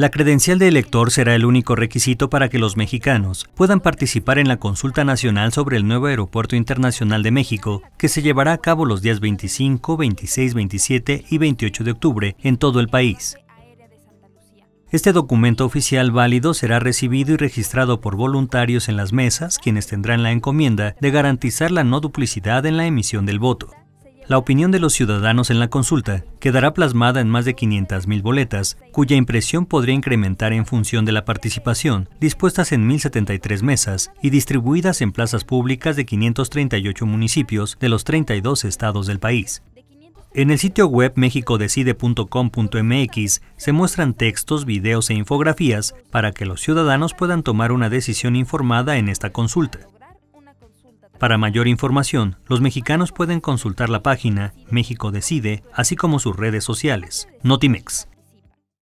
La credencial de elector será el único requisito para que los mexicanos puedan participar en la consulta nacional sobre el nuevo Aeropuerto Internacional de México, que se llevará a cabo los días 25, 26, 27 y 28 de octubre en todo el país. Este documento oficial válido será recibido y registrado por voluntarios en las mesas, quienes tendrán la encomienda de garantizar la no duplicidad en la emisión del voto. La opinión de los ciudadanos en la consulta quedará plasmada en más de 500.000 boletas, cuya impresión podría incrementar en función de la participación, dispuestas en 1.073 mesas y distribuidas en plazas públicas de 538 municipios de los 32 estados del país. En el sitio web mexicodecide.com.mx se muestran textos, videos e infografías para que los ciudadanos puedan tomar una decisión informada en esta consulta. Para mayor información, los mexicanos pueden consultar la página México Decide, así como sus redes sociales. Notimex.